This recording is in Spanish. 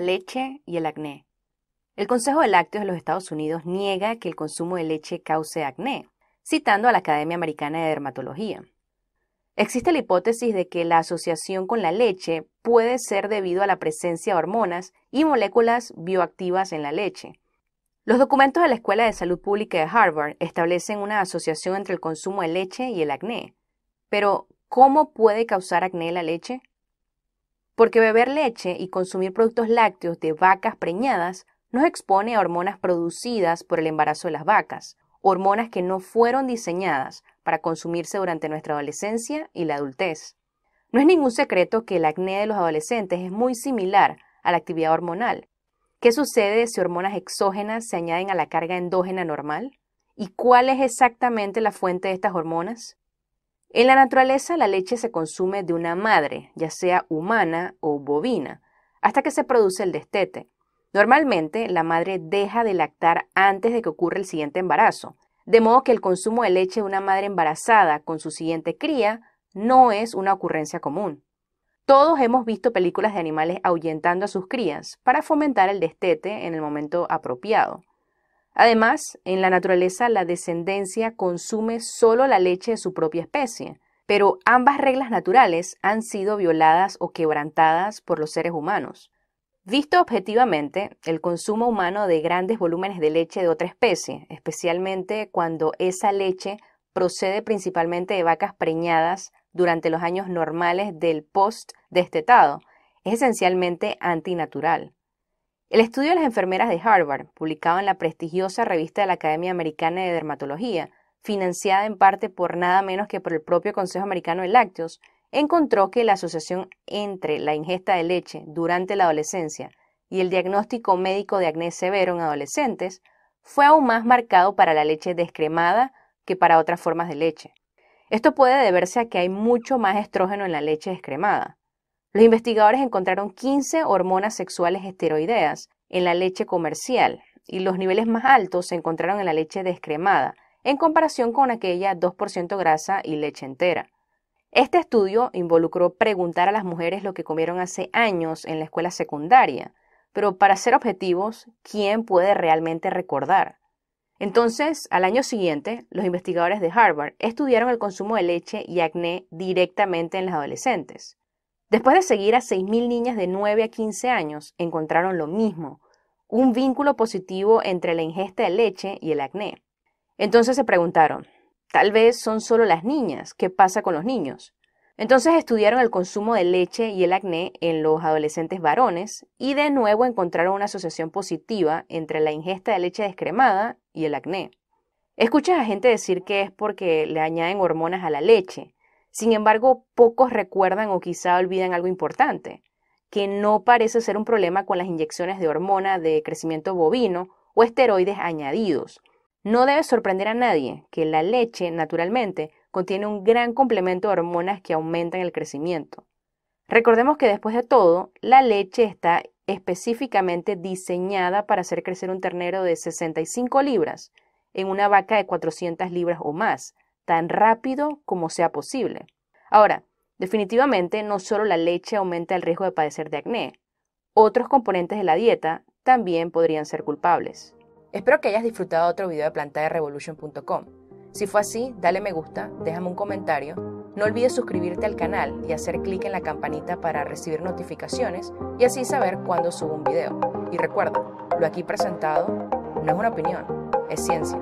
leche y el acné. El Consejo de Lácteos de los Estados Unidos niega que el consumo de leche cause acné, citando a la Academia Americana de Dermatología. Existe la hipótesis de que la asociación con la leche puede ser debido a la presencia de hormonas y moléculas bioactivas en la leche. Los documentos de la Escuela de Salud Pública de Harvard establecen una asociación entre el consumo de leche y el acné. Pero, ¿cómo puede causar acné la leche? porque beber leche y consumir productos lácteos de vacas preñadas nos expone a hormonas producidas por el embarazo de las vacas, hormonas que no fueron diseñadas para consumirse durante nuestra adolescencia y la adultez. No es ningún secreto que el acné de los adolescentes es muy similar a la actividad hormonal. ¿Qué sucede si hormonas exógenas se añaden a la carga endógena normal? ¿Y cuál es exactamente la fuente de estas hormonas? En la naturaleza la leche se consume de una madre, ya sea humana o bovina, hasta que se produce el destete. Normalmente la madre deja de lactar antes de que ocurra el siguiente embarazo, de modo que el consumo de leche de una madre embarazada con su siguiente cría no es una ocurrencia común. Todos hemos visto películas de animales ahuyentando a sus crías para fomentar el destete en el momento apropiado. Además, en la naturaleza la descendencia consume solo la leche de su propia especie, pero ambas reglas naturales han sido violadas o quebrantadas por los seres humanos. Visto objetivamente, el consumo humano de grandes volúmenes de leche de otra especie, especialmente cuando esa leche procede principalmente de vacas preñadas durante los años normales del post-destetado, es esencialmente antinatural. El estudio de las enfermeras de Harvard, publicado en la prestigiosa revista de la Academia Americana de Dermatología, financiada en parte por nada menos que por el propio Consejo Americano de Lácteos, encontró que la asociación entre la ingesta de leche durante la adolescencia y el diagnóstico médico de acné severo en adolescentes fue aún más marcado para la leche descremada que para otras formas de leche. Esto puede deberse a que hay mucho más estrógeno en la leche descremada. Los investigadores encontraron 15 hormonas sexuales esteroideas en la leche comercial y los niveles más altos se encontraron en la leche descremada, en comparación con aquella 2% grasa y leche entera. Este estudio involucró preguntar a las mujeres lo que comieron hace años en la escuela secundaria, pero para ser objetivos, ¿quién puede realmente recordar? Entonces, al año siguiente, los investigadores de Harvard estudiaron el consumo de leche y acné directamente en las adolescentes. Después de seguir a 6.000 niñas de 9 a 15 años, encontraron lo mismo, un vínculo positivo entre la ingesta de leche y el acné. Entonces se preguntaron, tal vez son solo las niñas, ¿qué pasa con los niños? Entonces estudiaron el consumo de leche y el acné en los adolescentes varones y de nuevo encontraron una asociación positiva entre la ingesta de leche descremada y el acné. Escuchas a gente decir que es porque le añaden hormonas a la leche, sin embargo, pocos recuerdan o quizá olvidan algo importante, que no parece ser un problema con las inyecciones de hormona de crecimiento bovino o esteroides añadidos. No debe sorprender a nadie que la leche, naturalmente, contiene un gran complemento de hormonas que aumentan el crecimiento. Recordemos que después de todo, la leche está específicamente diseñada para hacer crecer un ternero de 65 libras en una vaca de 400 libras o más, tan rápido como sea posible. Ahora, definitivamente no solo la leche aumenta el riesgo de padecer de acné, otros componentes de la dieta también podrían ser culpables. Espero que hayas disfrutado otro video de plantaderevolution.com. Si fue así, dale me gusta, déjame un comentario, no olvides suscribirte al canal y hacer clic en la campanita para recibir notificaciones y así saber cuándo subo un video. Y recuerda, lo aquí presentado no es una opinión, es ciencia.